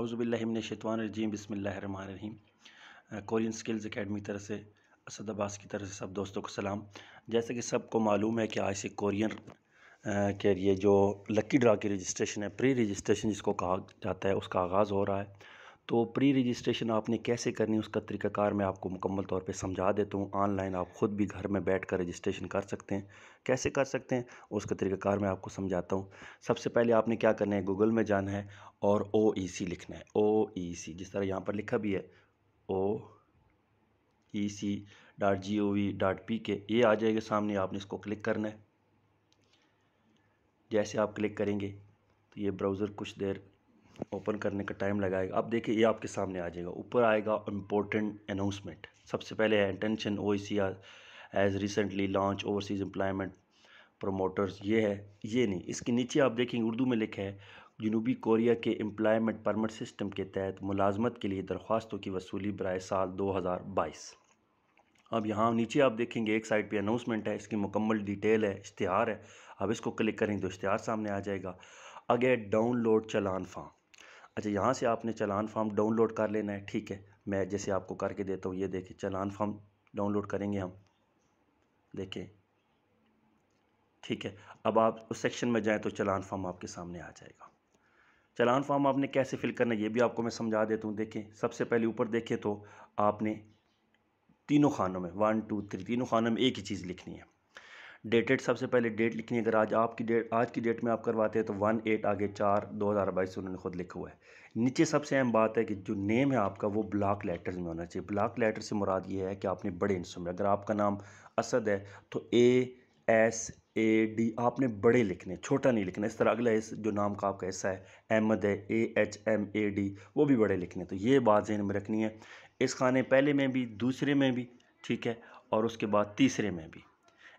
अवज़बिल्लिमिनशतवानरजीम बसमीम Korean skills academy तरह से असद अब्बास की तरफ से सब दोस्तों को सलाम जैसे कि सबको मालूम है कि आज से कोरियन के लिए जो लकी ड्रा की रजिस्ट्रेशन है प्री रजिस्ट्रेशन जिसको कहा जाता है उसका आगाज़ हो रहा है तो प्री रजिस्ट्रेशन आपने कैसे करनी उसका तरीकाकार मैं आपको मुकम्मल तौर पे समझा देता हूँ ऑनलाइन आप ख़ुद भी घर में बैठ कर रजिस्ट्रेशन कर सकते हैं कैसे कर सकते हैं उसका तरीकाकार मैं आपको समझाता हूँ सबसे पहले आपने क्या करना है गूगल में जाना है और ओ ई सी लिखना है ओ ई सी जिस तरह यहाँ पर लिखा भी है O E C dot G O V dot P K ये आ जाएगा सामने आपने इसको क्लिक करना है जैसे आप क्लिक करेंगे तो ये ब्राउज़र कुछ देर ओपन करने का टाइम लगाएगा अब देखिए ये आपके सामने आ जाएगा ऊपर आएगा इम्पोर्टेंट अनाउंसमेंट सबसे पहले है intention O age recently launch overseas employment promoters ये है ये नहीं इसके नीचे आप देखेंगे उर्दू में लिखा है जनूबी कोरिया के एम्प्लॉयमेंट परमट सिस्टम के तहत मुलाजमत के लिए दरख्वास्तों की वसूली बरए साल दो हज़ार बाईस अब यहाँ नीचे आप देखेंगे एक साइड पे अनाउंसमेंट है इसकी मुकम्मल डिटेल है इश्तहार है अब इसको क्लिक करेंगे तो इश्तहार सामने आ जाएगा अगे डाउनलोड चलान फॉर्म अच्छा यहाँ से आपने चलान फॉर्म डाउनलोड कर लेना है ठीक है मैं जैसे आपको करके देता हूँ ये देखिए चलान फॉर्म डाउनलोड करेंगे हम देखिए ठीक है अब आप उस सेक्शन में जाएँ तो चलान फॉर्म आपके सामने आ जाएगा चलान फॉर्म आपने कैसे फिल करना है ये भी आपको मैं समझा देता हूँ देखें सबसे पहले ऊपर देखें तो आपने तीनों खानों में वन टू थ्री तीनों खानों में एक ही चीज़ लिखनी है डेटेड सबसे पहले डेट लिखनी है अगर आज आपकी डेट आज की डेट में आप करवाते हैं तो वन एट आगे चार दो हज़ार बाईस उन्होंने खुद लिखा हुआ है नीचे सबसे अहम बात है कि जो नेम है आपका वो ब्लॉक लेटर्स में होना चाहिए ब्लॉक लेटर से मुराद ये है कि आपने बड़े हिस्सों में अगर आपका नाम असद है तो ए एस ए डी आपने बड़े लिखने छोटा नहीं लिखना इस तरह अगला इस जो नाम का आपका हिस्सा है अहमद है A H M A D वो भी बड़े लिखने तो ये बात जहन में रखनी है इस खाने पहले में भी दूसरे में भी ठीक है और उसके बाद तीसरे में भी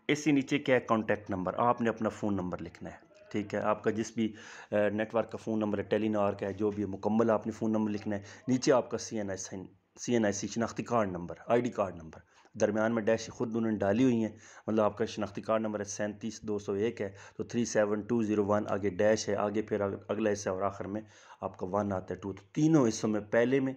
इसी नीचे क्या है कॉन्टैक्ट नंबर आपने अपना फ़ोन नंबर लिखना है ठीक है आपका जिस भी नेटवर्क का फ़ोन नंबर है टेलीनार का है जो भी है मुकम्मल आपने फ़ोन नंबर लिखना है नीचे आपका C N I C N I C शनाख्ती card number I D card number दरमियान में डैश खुद उन्होंने डाली हुई हैं मतलब आपका शनाख्ती कार्ड नंबर है सैंतीस दो सौ एक है तो three seven two zero one आगे डैश है आगे फिर अगला हिस्सा और आखिर में आपका वन आता है टू तो तीनों हिस्सों में पहले में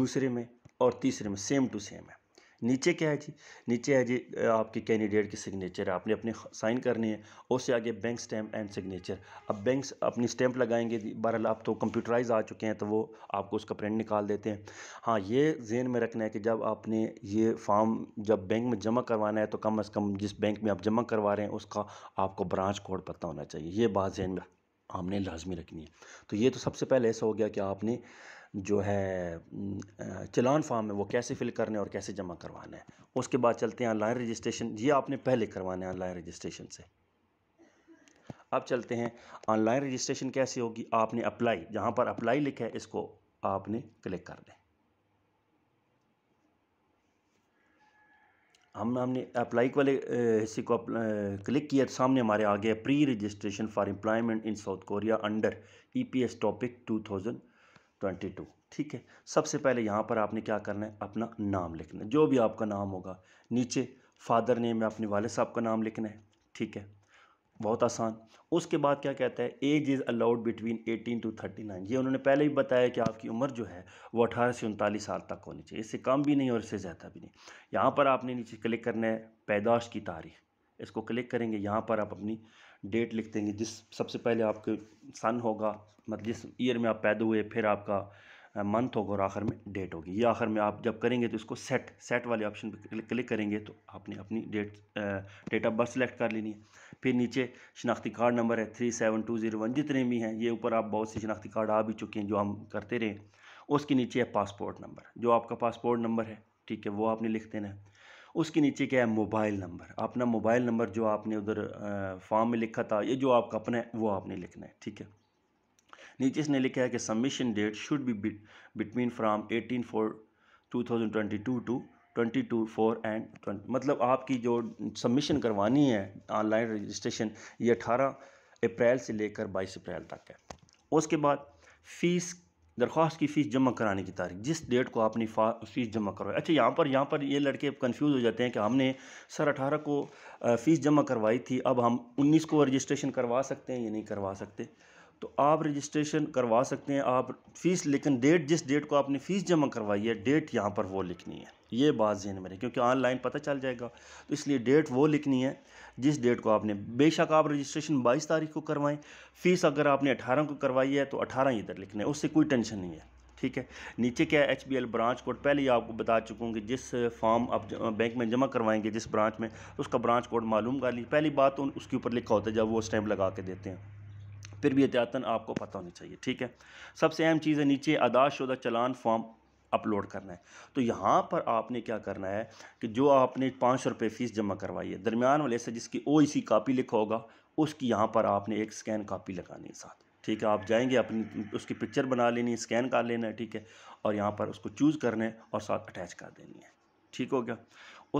दूसरे में और तीसरे में सेम टू सेम है नीचे क्या है जी नीचे है जी आपके कैंडिडेट की सिग्नेचर आपने अपने साइन करने हैं उससे आगे बैंक स्टैम्प एंड सिग्नेचर अब बैंक अपनी स्टैंप लगाएंगे बहरहाल आप तो कंप्यूटराइज आ चुके हैं तो वो आपको उसका प्रिंट निकाल देते हैं हाँ ये जेन में रखना है कि जब आपने ये फॉर्म जब बैंक में जमा करवाना है तो कम अज़ कम जिस बैंक में आप जमा करवा रहे हैं उसका आपको ब्रांच कोड पता होना चाहिए ये बात जहन में आपने लाजमी रखनी है तो ये तो सबसे पहले ऐसा हो गया कि आपने जो है चलान फार्म है वो कैसे फिल करना है और कैसे जमा करवाना है उसके बाद चलते हैं ऑनलाइन रजिस्ट्रेशन ये आपने पहले करवाना है ऑनलाइन रजिस्ट्रेशन से अब चलते हैं ऑनलाइन रजिस्ट्रेशन कैसे होगी आपने अप्लाई जहाँ पर अप्लाई लिखा है इसको आपने क्लिक कर दें हम हमने अप्लाई वाले हिस्से को क्लिक किया तो सामने हमारे आ गया pre registration for employment in South Korea under EPS topic 2022 ठीक है सबसे पहले यहाँ पर आपने क्या करना है अपना नाम लिखना है जो भी आपका नाम होगा नीचे फादर नेम में अपने वाले साहब का नाम लिखना है ठीक है बहुत आसान उसके बाद क्या कहता है age is allowed between 18 to 39 ये उन्होंने पहले ही बताया कि आपकी उम्र जो है वो अठारह से उनतालीस साल तक होनी चाहिए इससे कम भी नहीं और इससे ज़्यादा भी नहीं यहाँ पर आपने नीचे क्लिक करना है पैदाश की तारीख इसको क्लिक करेंगे यहाँ पर आप अपनी डेट लिख देंगे जिस सबसे पहले आपके सन होगा मतलब जिस ईयर में आप पैदा हुए फिर आपका मंथ होगा और आखिर में डेट होगी ये आखिर में आप जब करेंगे तो इसको सेट सेट वाले ऑप्शन पर क्लिक करेंगे तो आपने अपनी date date of birth select कर लेनी है फिर नीचे शनाख्ती कार्ड नंबर है three seven two zero one जितने भी हैं ये ऊपर आप बहुत से शनाख्ती कार्ड आ भी चुके हैं जो हम करते रहे उसके नीचे है पासपोर्ट नंबर जो आपका पासपोर्ट नंबर है ठीक है वो आपने लिख देना है उसके नीचे क्या है मोबाइल नंबर अपना मोबाइल नंबर जो आपने उधर फॉर्म में लिखा था ये जो आपका अपना है वो आपने लिखना है ठीक है नीचे इसने लिखा है कि submission date should be between from eighteen four two thousand twenty two to twenty two four and twenty मतलब आपकी जो सबमिशन करवानी है ऑनलाइन रजिस्ट्रेशन ये अठारह अप्रैल से लेकर बाईस अप्रैल तक है उसके बाद फ़ीस दरख्वास्त की फ़ीस जमा कराने की तारीख जिस डेट को आपने फ़ीस जमा करवाई अच्छा यहाँ पर यहाँ पर ये लड़के कंफ्यूज हो जाते हैं कि हमने सर अठारह को फ़ीस जमा करवाई थी अब हम उन्नीस को रजिस्ट्रेशन करवा सकते हैं या नहीं करवा सकते तो आप रजिस्ट्रेशन करवा सकते हैं आप फ़ीस लेकिन डेट जिस डेट को आपने फ़ीस जमा करवाई है डेट यहाँ पर वो लिखनी है ये बात जहन में रहे क्योंकि ऑनलाइन पता चल जाएगा तो इसलिए डेट वो लिखनी है जिस डेट को आपने बेशक आप रजिस्ट्रेशन 22 तारीख को करवाएं फ़ीस अगर आपने 18 को करवाई है तो 18 इधर लिखना है उससे कोई टेंशन नहीं है ठीक है नीचे क्या है H B L branch code पहले ही आपको बता चुका हूँ कि जिस फॉर्म आप बैंक में जमा करवाएंगे जिस ब्रांच में उसका ब्रांच कोड मालूम कर ली पहली बात तो उसके ऊपर लिखा होता है जब वो स्टैंप लगा के देते हैं फिर भी एहतियातन आपको पता होना चाहिए ठीक है सबसे अहम चीज़ है नीचे अदाशुदा चलान फॉर्म अपलोड करना है तो यहाँ पर आपने क्या करना है कि जो आपने पाँच सौ रुपये फ़ीस जमा करवाई है दरमियान वाले से जिसकी ओ सी कापी लिखा होगा उसकी यहाँ पर आपने एक स्कैन कापी लगानी है साथ ठीक है आप जाएंगे अपनी उसकी पिक्चर बना लेनी है स्कैन कर लेना है ठीक है और यहाँ पर उसको चूज़ करना है और साथ अटैच कर देनी है ठीक हो गया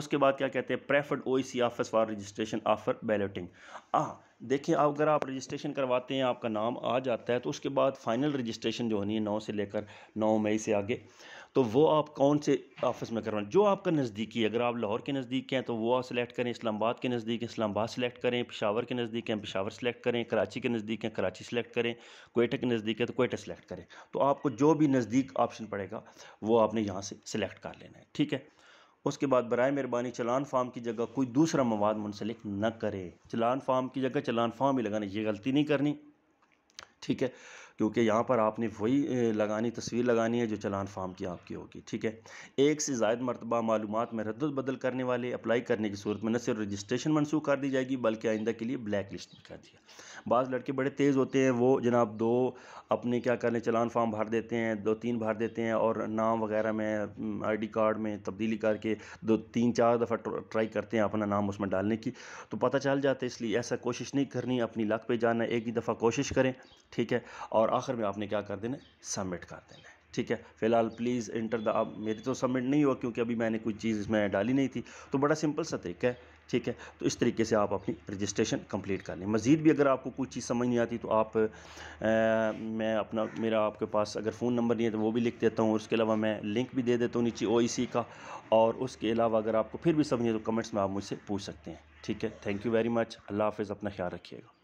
उसके बाद क्या कहते हैं preferred O C office for registration offer balloting आ देखिए आप अगर आप रजिस्ट्रेशन करवाते हैं आपका नाम आ जाता है तो उसके बाद फ़ाइनल रजिस्ट्रेशन जो होनी है नौ से लेकर नौ मई से आगे तो वो आप कौन से ऑफिस में करवाना जो आपका नज़दीकी अगर आप लाहौर के नज़दीक हैं तो वो आप सिलेक्ट करें इस्लामाबाद के नज़दीक इस्लामाबाद सेलेक्ट करें पिशावर के नज़दीक हैं पिशावर सेलेक्ट करें कराची के नज़दीक हैं कराची सेलेक्ट करें कोयटा के नज़दीक है तो कोयटा सेलेक्ट करें तो आपको जो भी नज़दीक ऑप्शन पड़ेगा वो आपने यहाँ से सिलेक्ट कर लेना है ठीक है उसके बाद बर मेहरबानी चलान फार्म की जगह कोई दूसरा मवाद मुंसलिक न करे चलान फार्म की जगह चलान फार्म ही लगाना ये गलती नहीं करनी ठीक है क्योंकि यहाँ पर आपने वही लगानी तस्वीर लगानी है जो चलान फार्म की आपकी होगी ठीक है एक से जायद मरतबा मालूम में रद्द बदल करने वाले अप्लाई करने की सूरत में न सिर्फ रजिस्ट्रेशन मनसूख कर दी जाएगी बल्कि आइंदा के लिए ब्लैक लिस्ट भी कर दिया बाज़ लड़के बड़े तेज़ होते हैं वो जनाब दो अपने क्या करें चलान फार्म भर देते हैं दो तीन भर देते हैं और नाम वगैरह में आईडी कार्ड में तब्दीली करके दो तीन चार दफ़ा ट्राई करते हैं अपना नाम उसमें डालने की तो पता चल जाता है इसलिए ऐसा कोशिश नहीं करनी अपनी लक पे जाना एक ही दफ़ा कोशिश करें ठीक है और आखिर में आपने क्या कर देना सबमिट कर देना ठीक है फिलहाल प्लीज़ इंटर द अब मेरी तो सबमिट नहीं हुआ क्योंकि अभी मैंने कोई चीज़ इसमें डाली नहीं थी तो बड़ा सिंपल सा तरीका है ठीक है तो इस तरीके से आप अपनी रजिस्ट्रेशन कंप्लीट कर लें मज़ीद भी अगर आपको कोई चीज़ समझ नहीं आती तो आप आ, मैं अपना मेरा आपके पास अगर फ़ोन नंबर नहीं है तो वो भी लिख देता हूँ उसके अलावा मैं लिंक भी दे देता हूँ नीचे ओ e का और उसके अलावा अगर आपको फिर भी समझ नहीं तो कमेंट्स में आप मुझसे पूछ सकते हैं ठीक है थैंक यू वेरी मच अल्लाह हाफ़ अपना ख्याल रखिएगा